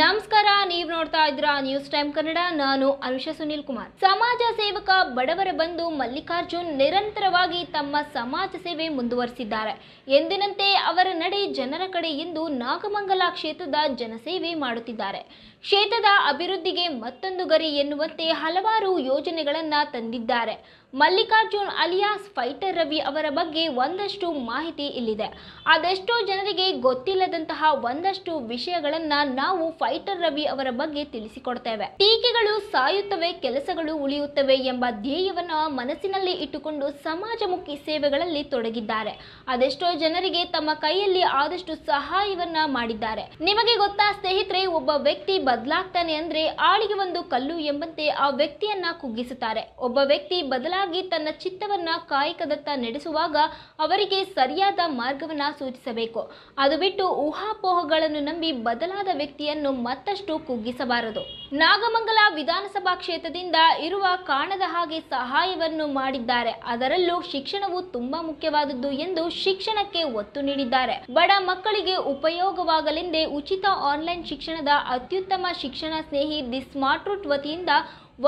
ನಮಸ್ಕಾರ ನೀವು ನೋಡ್ತಾ ಇದ್ರಾ ನ್ಯೂಸ್ ಟೈಮ್ ಕನ್ನಡ ನಾನು ಅನುಷ ಸುನಿಲ್ ಕುಮಾರ್ ಸಮಾಜ ಸೇವಕ ಬಡವರ ಬಂಧು ಮಲ್ಲಿಕಾರ್ಜುನ್ ನಿರಂತರವಾಗಿ ತಮ್ಮ ಸಮಾಜ ಸೇವೆ ಮುಂದುವರಿಸಿದ್ದಾರೆ ಎಂದಿನಂತೆ ಅವರ ನಡೆ ಜನರ ಕಡೆ ಎಂದು ನಾಗಮಂಗಲ ಕ್ಷೇತ್ರದ ಜನಸೇವೆ ಮಾಡುತ್ತಿದ್ದಾರೆ ಕ್ಷೇತ್ರದ ಅಭಿವೃದ್ಧಿಗೆ ಮತ್ತೊಂದು ಗರಿ ಎನ್ನುವಂತೆ ಹಲವಾರು ಯೋಜನೆಗಳನ್ನು ತಂದಿದ್ದಾರೆ ಮಲ್ಲಿಕಾರ್ಜುನ್ ಅಲಿಯಾಸ್ ಫೈಟರ್ ರವಿ ಅವರ ಬಗ್ಗೆ ಒಂದಷ್ಟು ಮಾಹಿತಿ ಇಲ್ಲಿದೆ ಅದೆಷ್ಟೋ ಜನರಿಗೆ ಗೊತ್ತಿಲ್ಲದಂತಹ ಒಂದಷ್ಟು ವಿಷಯಗಳನ್ನ ನಾವು ಫೈಟರ್ ರವಿ ಅವರ ಬಗ್ಗೆ ತಿಳಿಸಿಕೊಡ್ತೇವೆ ಟೀಕೆಗಳು ಸಾಯುತ್ತವೆ ಕೆಲಸಗಳು ಉಳಿಯುತ್ತವೆ ಎಂಬ ಧ್ಯೇಯವನ್ನ ಮನಸ್ಸಿನಲ್ಲಿ ಇಟ್ಟುಕೊಂಡು ಸಮಾಜಮುಖಿ ಸೇವೆಗಳಲ್ಲಿ ತೊಡಗಿದ್ದಾರೆ ಅದೆಷ್ಟೋ ಜನರಿಗೆ ತಮ್ಮ ಕೈಯಲ್ಲಿ ಆದಷ್ಟು ಸಹಾಯವನ್ನ ಮಾಡಿದ್ದಾರೆ ನಿಮಗೆ ಗೊತ್ತಾ ಸ್ನೇಹಿತರೆ ಒಬ್ಬ ವ್ಯಕ್ತಿ ಬದಲಾಗ್ತಾನೆ ಅಂದ್ರೆ ಆಳಿಗೆ ಒಂದು ಕಲ್ಲು ಎಂಬಂತೆ ಆ ವ್ಯಕ್ತಿಯನ್ನ ಕುಗ್ಗಿಸುತ್ತಾರೆ ಒಬ್ಬ ವ್ಯಕ್ತಿ ಬದಲಾ ಸರಿಯಾಗಿ ತನ್ನ ಚಿತ್ತವನ್ನ ಕಾಯಕದತ್ತ ನಡೆಸುವಾಗ ಅವರಿಗೆ ಸರಿಯಾದ ಮಾರ್ಗವನ್ನ ಸೂಚಿಸಬೇಕು ಅದು ಬಿಟ್ಟು ಊಹಾಪೋಹಗಳನ್ನು ನಂಬಿ ಬದಲಾದ ವ್ಯಕ್ತಿಯನ್ನು ಮತ್ತಷ್ಟು ಕುಗ್ಗಿಸಬಾರದು ನಾಗಮಂಗಲ ವಿಧಾನಸಭಾ ಕ್ಷೇತ್ರದಿಂದ ಇರುವ ಕಾಣದ ಹಾಗೆ ಸಹಾಯವನ್ನು ಮಾಡಿದ್ದಾರೆ ಅದರಲ್ಲೂ ಶಿಕ್ಷಣವು ತುಂಬಾ ಮುಖ್ಯವಾದದ್ದು ಎಂದು ಶಿಕ್ಷಣಕ್ಕೆ ಒತ್ತು ನೀಡಿದ್ದಾರೆ ಬಡ ಮಕ್ಕಳಿಗೆ ಉಪಯೋಗವಾಗಲೆಂದೇ ಉಚಿತ ಆನ್ಲೈನ್ ಶಿಕ್ಷಣದ ಅತ್ಯುತ್ತಮ ಶಿಕ್ಷಣ ಸ್ನೇಹಿ ದಿ ಸ್ಮಾರ್ಟ್ ರೂಟ್ ವತಿಯಿಂದ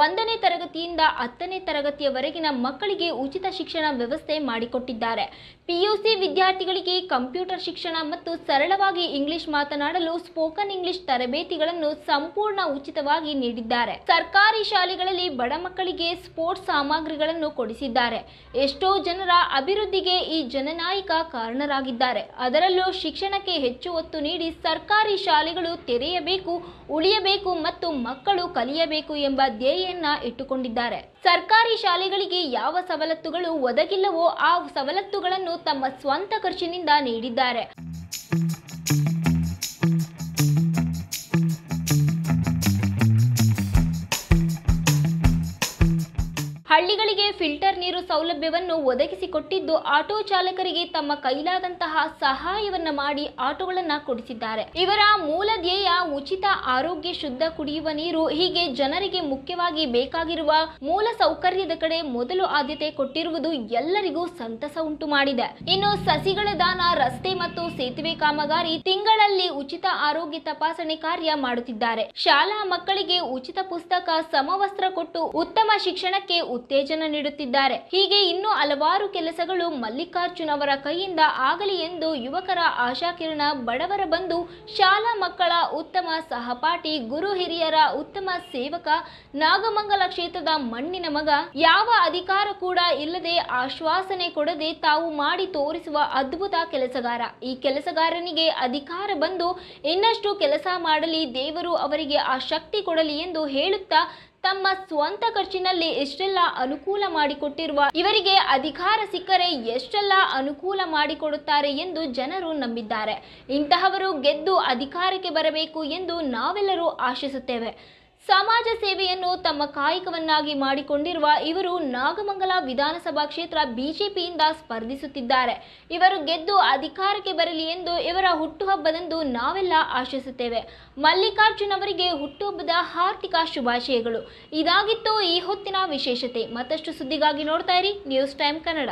ಒಂದನೇ ತರಗತಿಯಿಂದ ಹತ್ತನೇ ತರಗತಿಯವರೆಗಿನ ಮಕ್ಕಳಿಗೆ ಉಚಿತ ಶಿಕ್ಷಣ ವ್ಯವಸ್ಥೆ ಮಾಡಿಕೊಟ್ಟಿದ್ದಾರೆ ಪಿಯುಸಿ ವಿದ್ಯಾರ್ಥಿಗಳಿಗೆ ಕಂಪ್ಯೂಟರ್ ಶಿಕ್ಷಣ ಮತ್ತು ಸರಳವಾಗಿ ಇಂಗ್ಲಿಷ್ ಮಾತನಾಡಲು ಸ್ಪೋಕನ್ ಇಂಗ್ಲಿಷ್ ತರಬೇತಿಗಳನ್ನು ಸಂಪೂರ್ಣ ಉಚಿತವಾಗಿ ನೀಡಿದ್ದಾರೆ ಸರ್ಕಾರಿ ಶಾಲೆಗಳಲ್ಲಿ ಬಡ ಮಕ್ಕಳಿಗೆ ಸ್ಪೋರ್ಟ್ಸ್ ಸಾಮಗ್ರಿಗಳನ್ನು ಕೊಡಿಸಿದ್ದಾರೆ ಎಷ್ಟೋ ಜನರ ಅಭಿವೃದ್ಧಿಗೆ ಈ ಜನನಾಯಕ ಕಾರಣರಾಗಿದ್ದಾರೆ ಅದರಲ್ಲೂ ಶಿಕ್ಷಣಕ್ಕೆ ಹೆಚ್ಚು ಒತ್ತು ನೀಡಿ ಸರ್ಕಾರಿ ಶಾಲೆಗಳು ತೆರೆಯಬೇಕು ಉಳಿಯಬೇಕು ಮತ್ತು ಮಕ್ಕಳು ಕಲಿಯಬೇಕು ಎಂಬ ಧ್ಯೇಯ ಧ್ಯೇಯನ್ನ ಇಟ್ಟುಕೊಂಡಿದ್ದಾರೆ ಸರ್ಕಾರಿ ಶಾಲೆಗಳಿಗೆ ಯಾವ ಸವಲತ್ತುಗಳು ಒದಗಿಲ್ಲವೋ ಆ ಸವಲತ್ತುಗಳನ್ನು ತಮ್ಮ ಸ್ವಂತ ಖರ್ಚಿನಿಂದ ನೀಡಿದ್ದಾರೆ ಹಳ್ಳಿಗಳಿಗೆ ಫಿಲ್ಟರ್ ನೀರು ಸೌಲಭ್ಯವನ್ನು ಒದಗಿಸಿಕೊಟ್ಟಿದ್ದು ಆಟೋ ಚಾಲಕರಿಗೆ ತಮ್ಮ ಕೈಲಾದಂತಹ ಸಹಾಯವನ್ನು ಮಾಡಿ ಆಟೋಗಳನ್ನ ಕೊಡಿಸಿದ್ದಾರೆ ಇವರ ಮೂಲ ಧ್ಯೇಯ ಉಚಿತ ಆರೋಗ್ಯ ಶುದ್ಧ ಕುಡಿಯುವ ನೀರು ಹೀಗೆ ಜನರಿಗೆ ಮುಖ್ಯವಾಗಿ ಬೇಕಾಗಿರುವ ಮೂಲ ಸೌಕರ್ಯದ ಕಡೆ ಮೊದಲು ಆದ್ಯತೆ ಕೊಟ್ಟಿರುವುದು ಎಲ್ಲರಿಗೂ ಸಂತಸ ಉಂಟು ಮಾಡಿದೆ ಇನ್ನು ಸಸಿಗಳ ದಾನ ರಸ್ತೆ ಮತ್ತು ಸೇತುವೆ ಕಾಮಗಾರಿ ತಿಂಗಳಲ್ಲಿ ಉಚಿತ ಆರೋಗ್ಯ ತಪಾಸಣೆ ಕಾರ್ಯ ಮಾಡುತ್ತಿದ್ದಾರೆ ಶಾಲಾ ಮಕ್ಕಳಿಗೆ ಉಚಿತ ಪುಸ್ತಕ ಸಮವಸ್ತ್ರ ಕೊಟ್ಟು ಉತ್ತಮ ಶಿಕ್ಷಣಕ್ಕೆ ಉತ್ತೇಜನ ನೀಡುತ್ತಿದ್ದಾರೆ ಹೀಗೆ ಇನ್ನೂ ಹಲವಾರು ಕೆಲಸಗಳು ಮಲ್ಲಿಕಾರ್ಜುನ್ ಅವರ ಕೈಯಿಂದ ಆಗಲಿ ಎಂದು ಯುವಕರ ಆಶಾಕಿರಣ ಬಡವರ ಬಂದು ಶಾಲಾ ಮಕ್ಕಳ ಉತ್ತಮ ಸಹಪಾಠಿ ಗುರು ಹಿರಿಯರ ಉತ್ತಮ ಸೇವಕ ನಾಗಮಂಗಲ ಕ್ಷೇತ್ರದ ಮಣ್ಣಿನ ಮಗ ಯಾವ ಅಧಿಕಾರ ಕೂಡ ಇಲ್ಲದೆ ಆಶ್ವಾಸನೆ ಕೊಡದೆ ತಾವು ಮಾಡಿ ತೋರಿಸುವ ಅದ್ಭುತ ಕೆಲಸಗಾರ ಈ ಕೆಲಸಗಾರನಿಗೆ ಅಧಿಕಾರ ಬಂದು ಇನ್ನಷ್ಟು ಕೆಲಸ ಮಾಡಲಿ ದೇವರು ಅವರಿಗೆ ಆ ಶಕ್ತಿ ಕೊಡಲಿ ಎಂದು ಹೇಳುತ್ತಾ ತಮ್ಮ ಸ್ವಂತ ಖರ್ಚಿನಲ್ಲಿ ಎಷ್ಟೆಲ್ಲಾ ಅನುಕೂಲ ಮಾಡಿಕೊಟ್ಟಿರುವ ಇವರಿಗೆ ಅಧಿಕಾರ ಸಿಕ್ಕರೆ ಎಷ್ಟೆಲ್ಲ ಅನುಕೂಲ ಮಾಡಿಕೊಡುತ್ತಾರೆ ಎಂದು ಜನರು ನಂಬಿದ್ದಾರೆ ಇಂತಹವರು ಗೆದ್ದು ಅಧಿಕಾರಕ್ಕೆ ಬರಬೇಕು ಎಂದು ನಾವೆಲ್ಲರೂ ಆಶಿಸುತ್ತೇವೆ ಸಮಾಜ ಸೇವೆಯನ್ನು ತಮ್ಮ ಕಾಯಕವನ್ನಾಗಿ ಮಾಡಿಕೊಂಡಿರುವ ಇವರು ನಾಗಮಂಗಲ ವಿಧಾನಸಭಾ ಕ್ಷೇತ್ರ ಬಿಜೆಪಿಯಿಂದ ಸ್ಪರ್ಧಿಸುತ್ತಿದ್ದಾರೆ ಇವರು ಗೆದ್ದು ಅಧಿಕಾರಕ್ಕೆ ಬರಲಿ ಎಂದು ಇವರ ಹುಟ್ಟುಹಬ್ಬದಂದು ನಾವೆಲ್ಲ ಆಶಿಸುತ್ತೇವೆ ಮಲ್ಲಿಕಾರ್ಜುನ್ ಅವರಿಗೆ ಹುಟ್ಟುಹಬ್ಬದ ಹಾರ್ದಿಕ ಶುಭಾಶಯಗಳು ಇದಾಗಿತ್ತು ಈ ಹೊತ್ತಿನ ವಿಶೇಷತೆ ಮತ್ತಷ್ಟು ಸುದ್ದಿಗಾಗಿ ನೋಡ್ತಾ ಇರಿ ನ್ಯೂಸ್ ಟೈಮ್ ಕನ್ನಡ